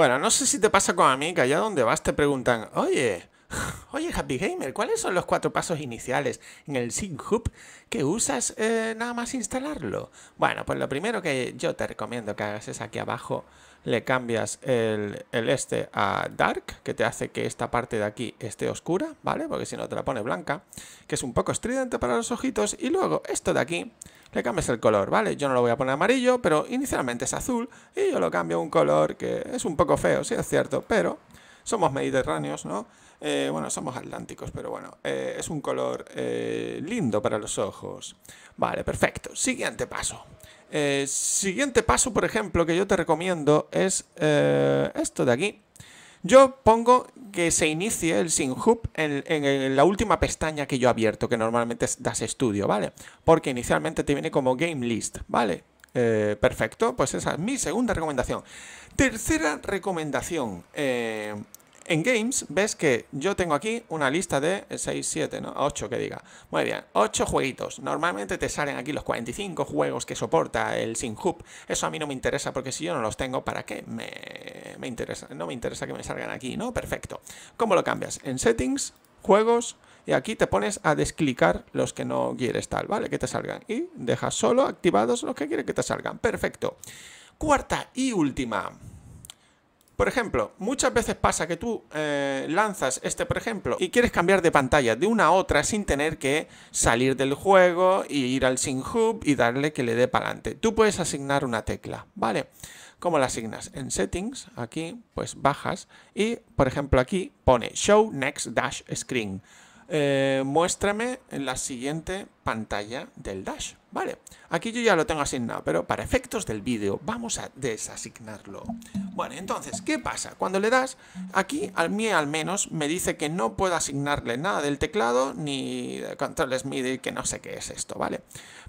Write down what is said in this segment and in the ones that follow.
Bueno, no sé si te pasa con a mí, que allá donde vas te preguntan, oye, oye Happy Gamer, ¿cuáles son los cuatro pasos iniciales en el Sync que usas eh, nada más instalarlo? Bueno, pues lo primero que yo te recomiendo que hagas es aquí abajo le cambias el, el, este a dark, que te hace que esta parte de aquí esté oscura, ¿vale? Porque si no te la pone blanca, que es un poco estridente para los ojitos. Y luego esto de aquí le cambias el color, ¿vale? Yo no lo voy a poner amarillo, pero inicialmente es azul y yo lo cambio a un color que es un poco feo, sí es cierto, pero somos mediterráneos, ¿no? Eh, bueno, somos atlánticos, pero bueno, eh, es un color eh, lindo para los ojos. Vale, perfecto. Siguiente paso. siguiente paso, por ejemplo, que yo te recomiendo es esto de aquí. Yo pongo que se inicie el SynHub en, en, la última pestaña que yo he abierto, que normalmente das estudio, ¿vale? Porque inicialmente te viene como Game List, ¿vale? Eh, perfecto, pues esa es mi segunda recomendación. Tercera recomendación. Eh, en Games ves que yo tengo aquí una lista de 6, 7, ¿no? 8 que diga. Muy bien, 8 jueguitos. Normalmente te salen aquí los 45 juegos que soporta el SynHub. Eso a mí no me interesa porque si yo no los tengo, ¿para qué me me interesa, no me interesa que me salgan aquí, ¿no? Perfecto. ¿Cómo lo cambias? En settings, juegos, y aquí te pones a desclicar los que no quieres tal, ¿vale? Que te salgan. Y dejas solo activados los que quieres que te salgan. Perfecto. Cuarta y última. Por ejemplo, muchas veces pasa que tú eh, lanzas este, por ejemplo, y quieres cambiar de pantalla de una a otra sin tener que salir del juego y ir al Sync Hub y darle que le dé para adelante. Tú puedes asignar una tecla, ¿vale? ¿Cómo la asignas? En Settings, aquí, pues bajas y, por ejemplo, aquí pone Show Next Dash Screen. Eh, muéstrame en la siguiente pantalla del Dash. Vale, aquí yo ya lo tengo asignado, pero para efectos del vídeo vamos a desasignarlo. Bueno, entonces, ¿qué pasa? Cuando le das, aquí al mí al menos me dice que no puedo asignarle nada del teclado ni controles MIDI, que no sé qué es esto, ¿vale?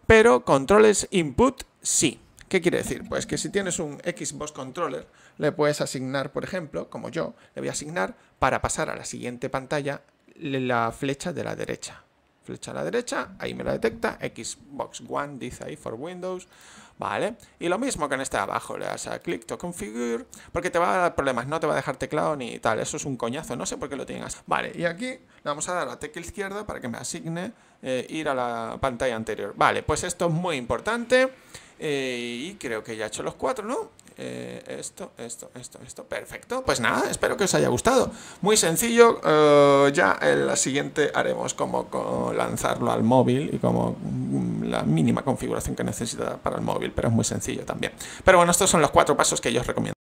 Pero controles input sí. ¿Qué quiere decir? Pues que si tienes un Xbox controller, le puedes asignar, por ejemplo, como yo, le voy a asignar para pasar a la siguiente pantalla la flecha de la derecha. Flecha a la derecha, ahí me la detecta. Xbox One dice ahí for Windows. ¿Vale? Y lo mismo que en este de abajo, le das a click to configure, porque te va a dar problemas, no te va a dejar teclado ni tal, eso es un coñazo, no sé por qué lo tengas. Vale, y aquí le vamos a dar a tecla izquierda para que me asigne eh, ir a la pantalla anterior. Vale, pues esto es muy importante eh, y creo que ya he hecho los cuatro, ¿no? Eh, esto, esto, esto, esto. Perfecto. Pues nada, espero que os haya gustado. Muy sencillo. Eh, ya en la siguiente haremos como, lanzarlo al móvil y como mm, la mínima configuración que necesita para el móvil, pero es muy sencillo también. Pero bueno, estos son los cuatro pasos que yo os recomiendo.